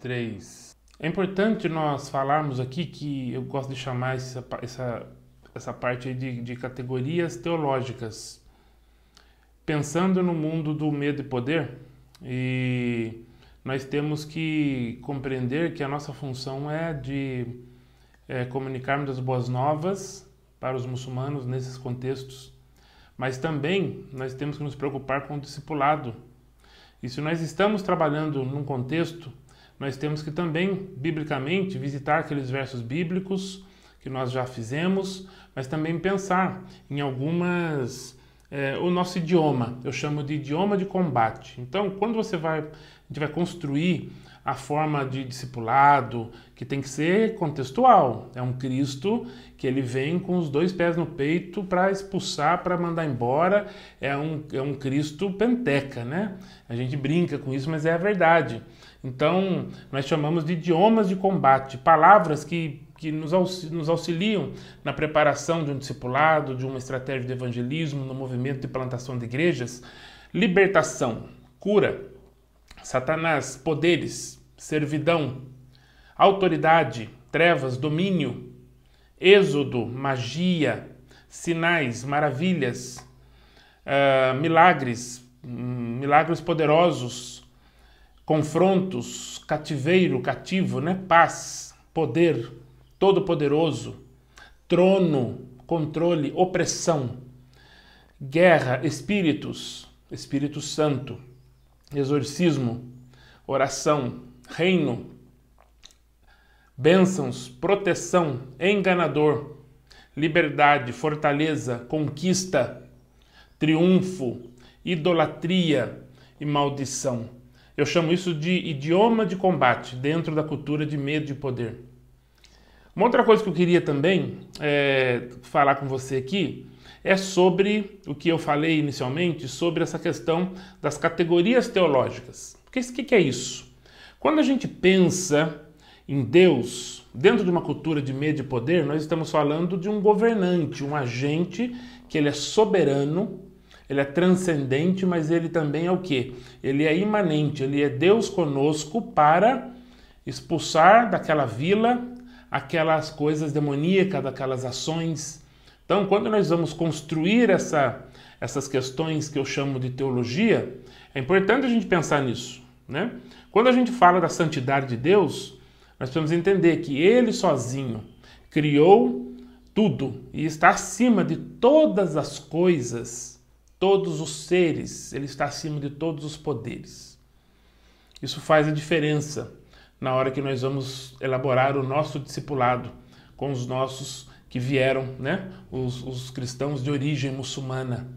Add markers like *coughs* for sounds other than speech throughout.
3. É importante nós falarmos aqui que eu gosto de chamar essa, essa, essa parte de, de categorias teológicas. Pensando no mundo do medo e poder, e nós temos que compreender que a nossa função é de é, comunicarmos as boas novas para os muçulmanos nesses contextos, mas também nós temos que nos preocupar com o discipulado. E se nós estamos trabalhando num contexto nós temos que também, biblicamente, visitar aqueles versos bíblicos que nós já fizemos, mas também pensar em algumas. É, o nosso idioma, eu chamo de idioma de combate. Então, quando você vai, a gente vai construir a forma de discipulado, que tem que ser contextual. É um Cristo que ele vem com os dois pés no peito para expulsar, para mandar embora. É um, é um Cristo penteca, né? A gente brinca com isso, mas é a verdade. Então, nós chamamos de idiomas de combate, palavras que, que nos, aux, nos auxiliam na preparação de um discipulado, de uma estratégia de evangelismo, no movimento de plantação de igrejas. Libertação, cura, Satanás, poderes, servidão, autoridade, trevas, domínio, êxodo, magia, sinais, maravilhas, uh, milagres, hum, milagres poderosos, confrontos, cativeiro, cativo, né? Paz, poder, todo-poderoso, trono, controle, opressão, guerra, espíritos, Espírito Santo exorcismo, oração, reino, bênçãos, proteção, enganador, liberdade, fortaleza, conquista, triunfo, idolatria e maldição. Eu chamo isso de idioma de combate dentro da cultura de medo e poder. Uma outra coisa que eu queria também é, falar com você aqui é sobre o que eu falei inicialmente, sobre essa questão das categorias teológicas. o que é isso? Quando a gente pensa em Deus, dentro de uma cultura de medo e poder, nós estamos falando de um governante, um agente que ele é soberano, ele é transcendente, mas ele também é o que? Ele é imanente, ele é Deus conosco para expulsar daquela vila aquelas coisas demoníacas, daquelas ações então, quando nós vamos construir essa, essas questões que eu chamo de teologia, é importante a gente pensar nisso. Né? Quando a gente fala da santidade de Deus, nós precisamos entender que Ele sozinho criou tudo e está acima de todas as coisas, todos os seres, Ele está acima de todos os poderes. Isso faz a diferença na hora que nós vamos elaborar o nosso discipulado com os nossos que vieram, né? Os, os cristãos de origem muçulmana.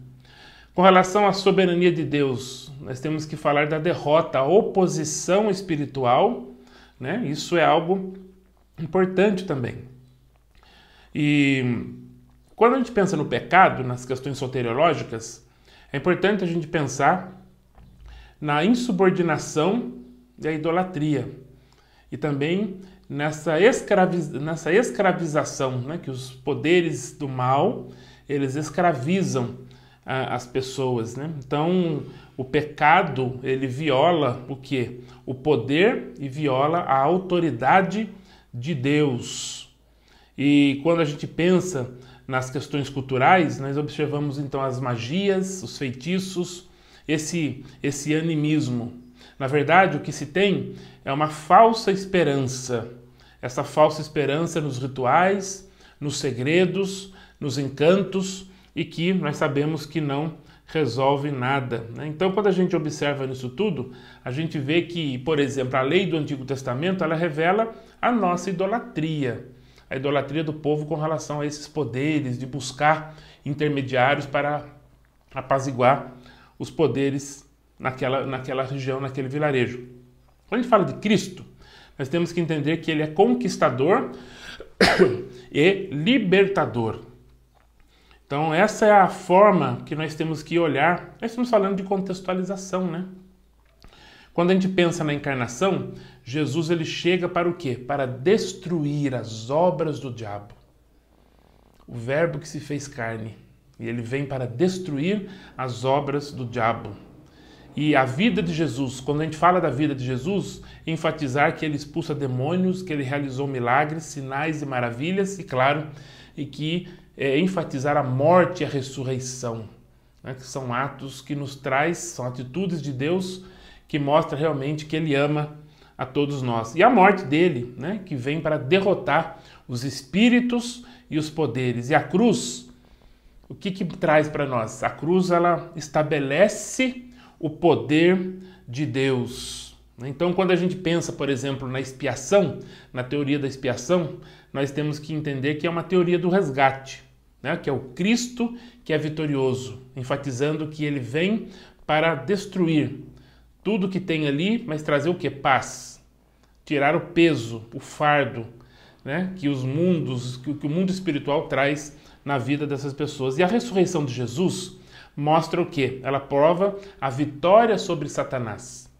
Com relação à soberania de Deus, nós temos que falar da derrota, a oposição espiritual, né? Isso é algo importante também. E quando a gente pensa no pecado, nas questões soteriológicas, é importante a gente pensar na insubordinação e a idolatria. E também nessa, escraviz, nessa escravização, né? que os poderes do mal eles escravizam ah, as pessoas. Né? Então, o pecado ele viola o que? O poder e viola a autoridade de Deus. E quando a gente pensa nas questões culturais, nós observamos então as magias, os feitiços, esse, esse animismo. Na verdade, o que se tem é uma falsa esperança. Essa falsa esperança nos rituais, nos segredos, nos encantos e que nós sabemos que não resolve nada. Né? Então, quando a gente observa nisso tudo, a gente vê que, por exemplo, a lei do Antigo Testamento ela revela a nossa idolatria, a idolatria do povo com relação a esses poderes de buscar intermediários para apaziguar os poderes naquela, naquela região, naquele vilarejo. Quando a gente fala de Cristo, nós temos que entender que ele é conquistador *coughs* e libertador. Então, essa é a forma que nós temos que olhar. Nós estamos falando de contextualização, né? Quando a gente pensa na encarnação, Jesus ele chega para o quê? Para destruir as obras do diabo. O verbo que se fez carne. E ele vem para destruir as obras do diabo. E a vida de Jesus, quando a gente fala da vida de Jesus, enfatizar que ele expulsa demônios, que ele realizou milagres, sinais e maravilhas, e claro, e que é, enfatizar a morte e a ressurreição, né, que são atos que nos traz, são atitudes de Deus que mostra realmente que ele ama a todos nós. E a morte dele, né, que vem para derrotar os espíritos e os poderes. E a cruz, o que que traz para nós? A cruz ela estabelece o poder de Deus. Né? Então, quando a gente pensa, por exemplo, na expiação, na teoria da expiação, nós temos que entender que é uma teoria do resgate, né? que é o Cristo que é vitorioso, enfatizando que ele vem para destruir tudo que tem ali, mas trazer o que? Paz. Tirar o peso, o fardo, né? que os mundos, que o mundo espiritual traz na vida dessas pessoas. E a ressurreição de Jesus mostra o que? Ela prova a vitória sobre Satanás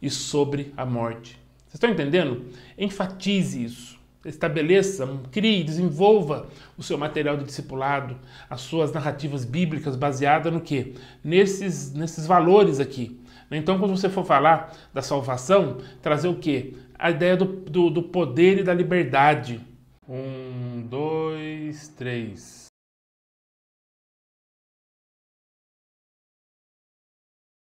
e sobre a morte. Vocês estão entendendo? Enfatize isso. Estabeleça, crie, desenvolva o seu material de discipulado, as suas narrativas bíblicas baseadas no que? Nesses, nesses valores aqui. Né? Então, quando você for falar da salvação, trazer o que? A ideia do, do, do poder e da liberdade. Um, dois, três.